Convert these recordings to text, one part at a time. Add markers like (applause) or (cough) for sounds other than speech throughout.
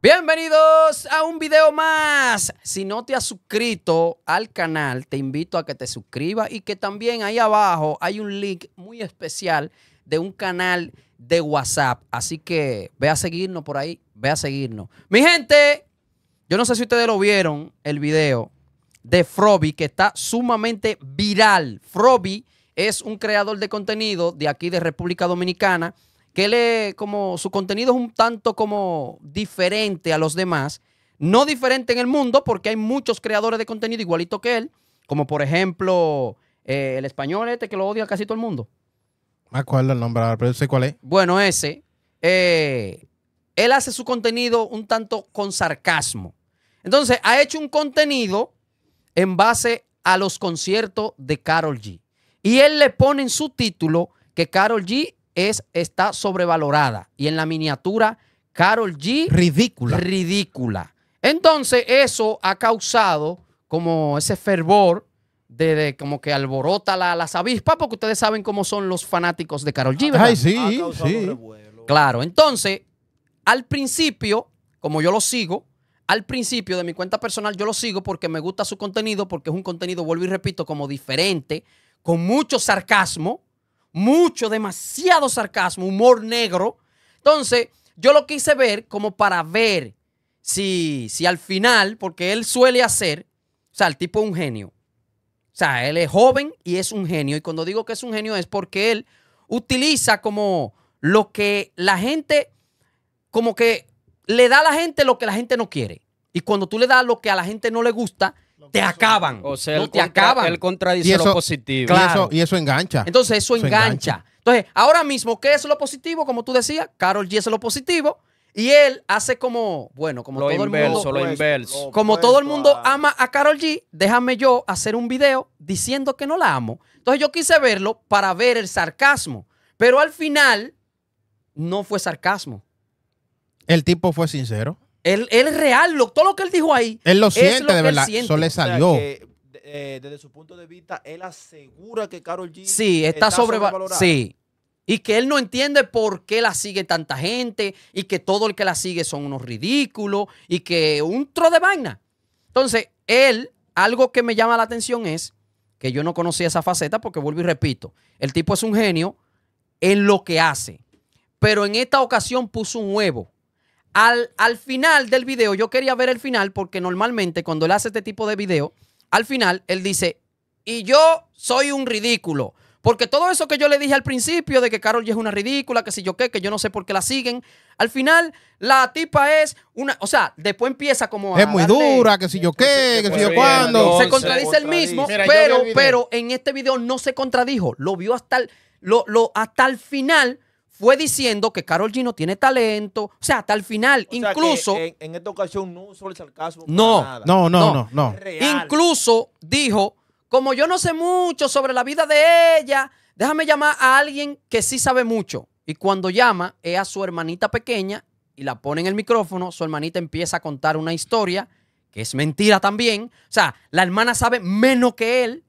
Bienvenidos a un video más. Si no te has suscrito al canal, te invito a que te suscribas y que también ahí abajo hay un link muy especial de un canal de WhatsApp. Así que ve a seguirnos por ahí, ve a seguirnos. Mi gente, yo no sé si ustedes lo vieron, el video de Froby, que está sumamente viral. Froby es un creador de contenido de aquí de República Dominicana que le, como su contenido es un tanto como diferente a los demás, no diferente en el mundo porque hay muchos creadores de contenido igualito que él, como por ejemplo eh, el español este que lo odia casi todo el mundo. Me ah, acuerdo el nombre, pero sé cuál es. Bueno, ese. Eh, él hace su contenido un tanto con sarcasmo. Entonces, ha hecho un contenido en base a los conciertos de Carol G. Y él le pone en su título que Carol G es, está sobrevalorada. Y en la miniatura, Carol G. Ridícula. Ridícula. Entonces, eso ha causado como ese fervor de, como que alborota las avispas, porque ustedes saben cómo son los fanáticos de Carol G. ¿verdad? Ay, sí, sí. Claro, entonces, al principio, como yo lo sigo, al principio de mi cuenta personal yo lo sigo porque me gusta su contenido, porque es un contenido, vuelvo y repito, como diferente, con mucho sarcasmo, mucho, demasiado sarcasmo, humor negro. Entonces, yo lo quise ver como para ver si, si al final, porque él suele hacer, o sea, el tipo es un genio. O sea, él es joven y es un genio. Y cuando digo que es un genio es porque él utiliza como lo que la gente, como que le da a la gente lo que la gente no quiere. Y cuando tú le das lo que a la gente no le gusta, te acaban. O sea, te acaban. contradice lo positivo. Y, eso, engancha. Entonces, eso, engancha. Entonces, ahora mismo, ¿qué es lo positivo? Como tú decías, Carol G es lo positivo. Y él hace como, bueno, como todo el mundo. Lo pues, inverso. como todo el mundo ama a Carol G, déjame yo hacer un video diciendo que no la amo. Entonces yo quise verlo para ver el sarcasmo. Pero al final, no fue sarcasmo. El tipo fue sincero. Él, es real, todo lo que él dijo ahí. Él lo siente, de verdad. Eso le salió. Eh, desde su punto de vista, él asegura que Carol G. está, está sobrevalorada. Sí. Y que él no entiende por qué la sigue tanta gente y que todo el que la sigue son unos ridículos y que un tro de vaina. Entonces, él, algo que me llama la atención es que yo no conocía esa faceta porque vuelvo y repito, el tipo es un genio en lo que hace, pero en esta ocasión puso un huevo al, final del video, yo quería ver el final porque normalmente cuando él hace este tipo de video, al final él dice, y yo soy un ridículo. Porque todo eso que yo le dije al principio de que Carol G es una ridícula, que si yo qué, que yo no sé por qué la siguen, al final la tipa es una, o sea, después empieza como Es muy dura, que si yo qué, que, si pues, yo cuándo. Se contradice el mismo, pero pero en este video no se contradijo, lo vio hasta lo, lo, hasta el final fue diciendo que Carol G no tiene talento. O sea, hasta el final, incluso. en, esta ocasión no usó el sarcasmo. No, no, no, no, no. Incluso dijo: Como yo no sé mucho sobre la vida de ella, déjame llamar a alguien que sí sabe mucho. Y cuando llama, es a su hermanita pequeña y la pone en el micrófono. Su hermanita empieza a contar una historia que es mentira también. O sea, la hermana sabe menos que él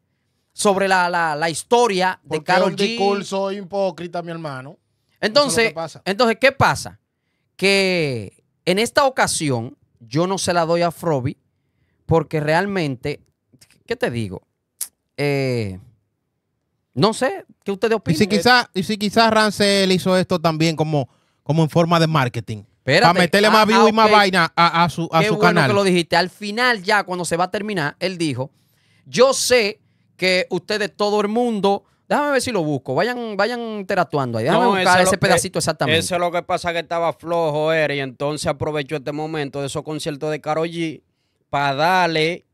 sobre la, la, la historia de Carol G. discurso hipócrita, mi hermano. Entonces, entonces, ¿qué pasa? Que en esta ocasión yo no se la doy a Froby porque realmente, ¿qué te digo? Eh, no sé, ¿qué ustedes opinan? Y si quizás si él Rancel hizo esto también como, como en forma de marketing. Para meterle más ah, view y ah, más vaina a, a su, a su canal. que lo dijiste. Al final, ya cuando se va a terminar, él dijo: Yo sé que ustedes, todo el mundo, Déjame ver si lo busco. Vayan, vayan interactuando ahí. Déjame buscar ese pedacito exactamente. Eso es lo que pasa que estaba flojo, era y entonces aprovechó este momento de esos conciertos de Karol G para darle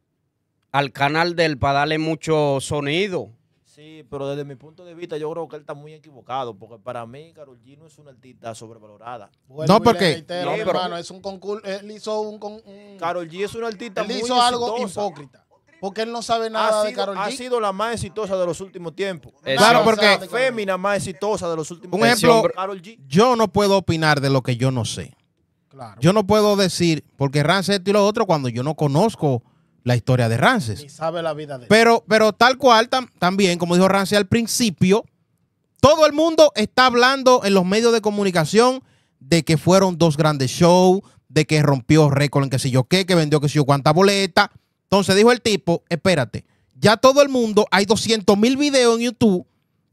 al canal de él, para darle mucho sonido. Sí, pero desde mi punto de vista yo creo que él está muy equivocado, porque para mí Karol G no es una artista sobrevalorada. no, porque no, hermano, es un concurso, él hizo un, un... Karol G es una artista él hizo algo hipócrita. Porque él no sabe nada de carol. G. Ha sido la más exitosa de los últimos tiempos. Claro, porque. La fémina más exitosa de los últimos tiempos. Un ejemplo, yo no puedo opinar de lo que yo no sé. Yo no puedo decir, porque esto y lo otro, cuando yo no conozco la historia de Rance. Ni sabe la vida de él. Pero, pero tal cual, también, como dijo Rance al principio, todo el mundo está hablando en los medios de comunicación de que fueron dos grandes shows, de que rompió récord en qué sé yo qué, que vendió qué sé yo cuánta boleta. Entonces dijo el tipo, espérate, ya todo el mundo, hay 200 mil videos en YouTube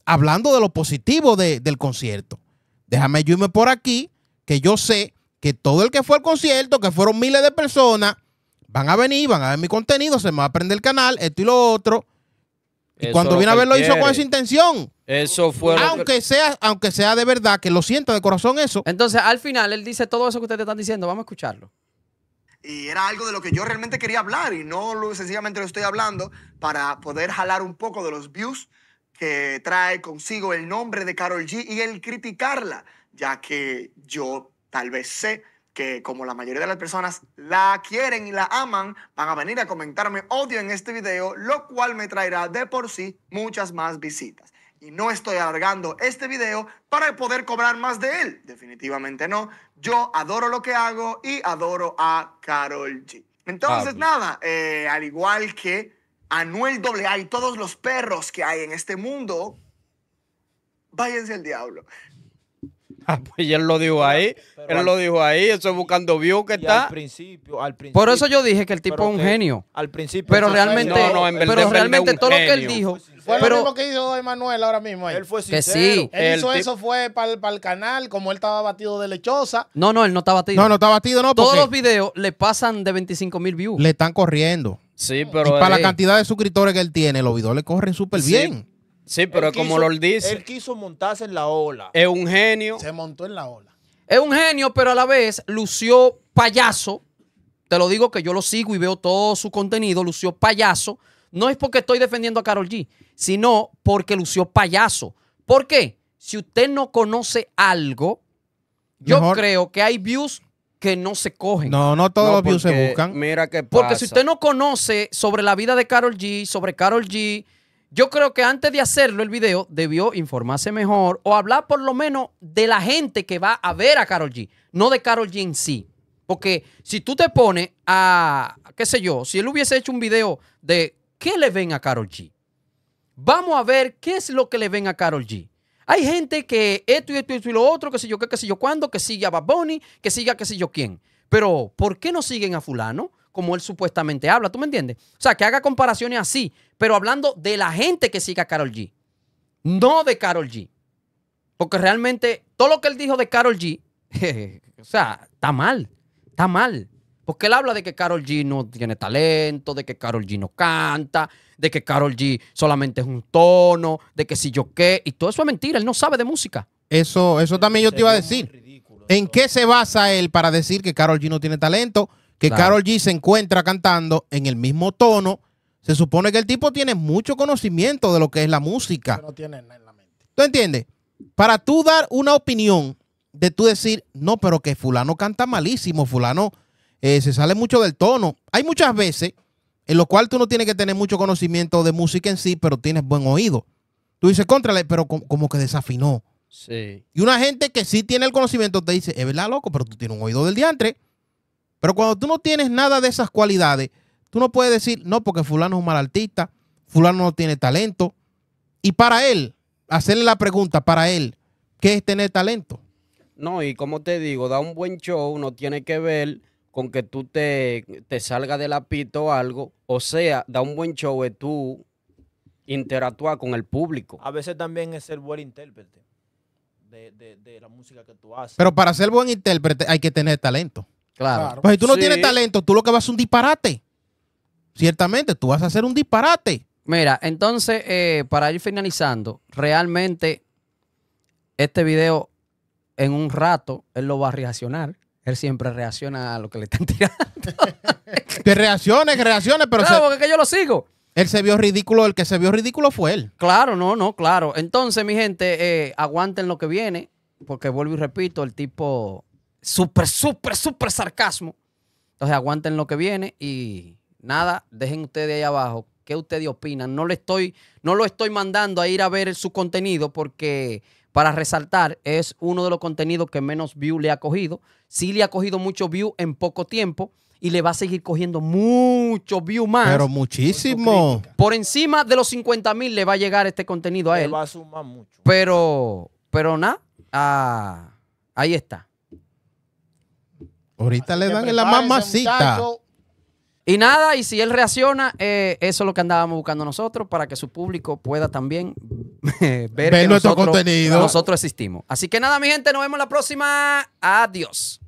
hablando de lo positivo del concierto. Déjame yo irme por aquí, que yo sé que todo el que fue al concierto, que fueron miles de personas, van a venir, van a ver mi contenido, se me va a aprender el canal, esto y lo otro. Y cuando viene a ver lo hizo con esa intención. Eso fue. Aunque, sea, aunque sea de verdad, que lo sienta de corazón eso. Entonces, al final, él dice todo eso que ustedes están diciendo. Vamos a escucharlo. Y era algo de lo que yo realmente quería hablar y no lo, sencillamente lo estoy hablando para poder jalar un poco de los views que trae consigo el nombre de Carol G y el criticarla, ya que yo tal vez sé que como la mayoría de las personas la quieren y la aman, van a venir a comentarme odio en este video, lo cual me traerá de por sí muchas más visitas y no estoy alargando este video para poder cobrar más de él. Definitivamente no. Yo adoro lo que hago y adoro a Carol G. Entonces, nada, eh, al igual que Anuel AA y todos los perros que hay en este mundo, váyanse al diablo. (laughs) Ah, pues él lo dijo ahí. él lo dijo ahí. Eso buscando views que está. Al principio, al principio. Por eso yo dije que el tipo es un genio. Al principio. Pero realmente, pero realmente todo lo que él dijo. Fue lo mismo que hizo Emanuel ahora mismo. Ahí. Él fue sincero. Él eso, fue para el canal, como él estaba batido de lechosa. No, no, él no está batido. No, no está batido, no. Todos los videos le pasan de 25 mil views. Le están corriendo. Sí, pero. Y para la cantidad de suscriptores que él tiene, los videos le corren súper bien. Sí, pero como lo dice. Él quiso montarse en la ola. Es un genio. Se montó en la ola. Es un genio, pero a la vez lució payaso. Te lo digo que yo lo sigo y veo todo su contenido. Lució payaso. No es porque estoy defendiendo a Carol G, sino porque lució payaso. ¿Por qué? Si usted no conoce algo, yo creo que hay views que no se cogen. No, no todos los views se buscan. Mira qué Porque si usted no conoce sobre la vida de Carol G, sobre Carol G, yo creo que antes de hacerlo el video debió informarse mejor o hablar por lo menos de la gente que va a ver a Carol G, no de Carol G en sí. Porque si tú te pones a, qué sé yo, si él hubiese hecho un video de qué le ven a Carol G, vamos a ver qué es lo que le ven a Carol G. Hay gente que esto y esto y esto y lo otro, qué sé yo, qué, qué sé yo cuándo, que sigue a Bad que siga qué sé yo quién. Pero, ¿por qué no siguen a fulano? como él supuestamente habla. ¿Tú me entiendes? O sea, que haga comparaciones así, pero hablando de la gente que siga a Carol G, no de Carol G. Porque realmente todo lo que él dijo de Carol G, (laughs) o sea, está mal, está mal. Porque él habla de que Carol G no tiene talento, de que Carol G no canta, de que Carol G solamente es un tono, de que si yo qué, y todo eso es mentira, él no sabe de música. Eso, eso también yo te iba a decir. ¿En qué se basa él para decir que Carol G no tiene talento que Carol G se encuentra cantando en el mismo tono. Se supone que el tipo tiene mucho conocimiento de lo que es la música. Pero tiene nada en la mente. ¿Tú entiendes? Para tú dar una opinión de tú decir, no, pero que fulano canta malísimo, fulano eh, se sale mucho del tono. Hay muchas veces en lo cual tú no tienes que tener mucho conocimiento de música en sí, pero tienes buen oído. Tú dices, contrale, pero como, como que desafinó. Sí. Y una gente que sí tiene el conocimiento te dice, es verdad, loco, pero tú tienes un oído del diantre. Pero cuando tú no tienes nada de esas cualidades, tú no puedes decir, no, porque fulano es un mal artista, fulano no tiene talento. Y para él, hacerle la pregunta, para él, ¿qué es tener talento? No, y como te digo, da un buen show, no tiene que ver con que tú te, te de del apito o algo. O sea, da un buen show es tú interactuar con el público. A veces también es ser buen intérprete de, de la música que tú haces. Pero para ser buen intérprete hay que tener talento. Claro. Pues si tú no tienes talento, tú lo que vas a un disparate. Ciertamente, tú vas a hacer un disparate. Mira, entonces, eh, para ir finalizando, realmente este video en un rato él lo va a reaccionar. Él siempre reacciona a lo que le están (laughs) tirando. que reacciones, que reacciones, pero. Claro, porque que yo lo sigo. Él se vio ridículo, el que se vio ridículo fue él. Claro, no, no, claro. Entonces, mi gente, eh, aguanten lo que viene, porque vuelvo y repito, el tipo súper, súper, súper sarcasmo. Entonces aguanten lo que viene y nada, dejen ustedes ahí abajo qué ustedes opinan. No, le estoy, no lo estoy mandando a ir a ver su contenido porque, para resaltar, es uno de los contenidos que menos view le ha cogido. Sí le ha cogido mucho view en poco tiempo y le va a seguir cogiendo mucho view más. Pero muchísimo. Por encima de los 50 mil le va a llegar este contenido a él. va a sumar mucho. Pero, pero nada, ah, ahí está. Ahorita le dan en la mamacita. Y nada, y si él reacciona, eh, eso es lo que andábamos buscando nosotros para que su público pueda también (laughs) eh, ver, nuestro contenido. Nosotros existimos. Así que nada, mi gente, nos vemos la próxima. Adiós.